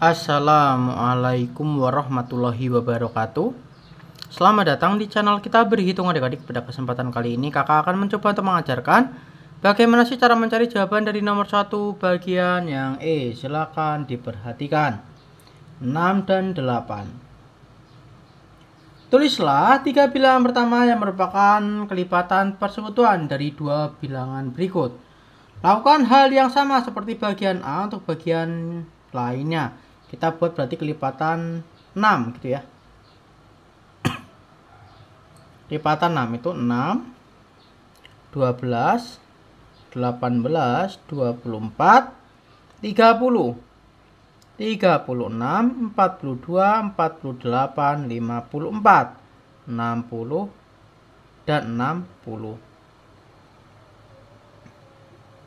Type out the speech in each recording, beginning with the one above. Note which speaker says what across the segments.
Speaker 1: Assalamualaikum warahmatullahi wabarakatuh Selamat datang di channel kita berhitung adik-adik Pada kesempatan kali ini kakak akan mencoba untuk mengajarkan Bagaimana sih cara mencari jawaban dari nomor satu bagian yang E Silahkan diperhatikan 6 dan 8 Tulislah tiga bilangan pertama yang merupakan kelipatan persekutuan dari dua bilangan berikut Lakukan hal yang sama seperti bagian A untuk bagian lainnya kita buat berarti kelipatan 6 gitu ya kelipatan 6 itu 6 12 18 24 30 36 42 48 54 60 dan 60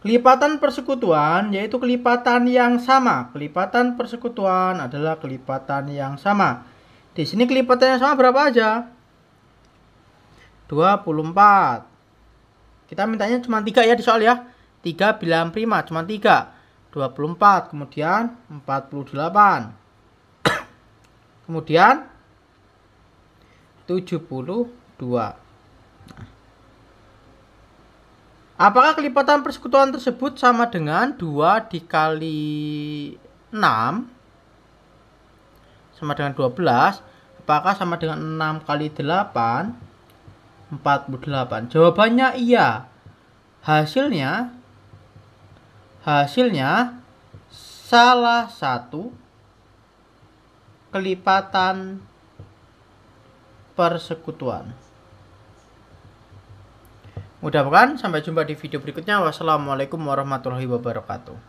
Speaker 1: Kelipatan persekutuan yaitu kelipatan yang sama. Kelipatan persekutuan adalah kelipatan yang sama. Di sini kelipatannya sama berapa aja? 24. Kita mintanya cuma 3 ya di soal ya. 3 bilangan prima cuma 3. 24 kemudian 48. kemudian 72. Apakah kelipatan persekutuan tersebut sama dengan 2 dikali 6 sama dengan 12? Apakah sama dengan 6 kali 8? 48. Jawabannya iya. Hasilnya hasilnya salah satu kelipatan persekutuan. Mudah bukan? Sampai jumpa di video berikutnya. Wassalamualaikum warahmatullahi wabarakatuh.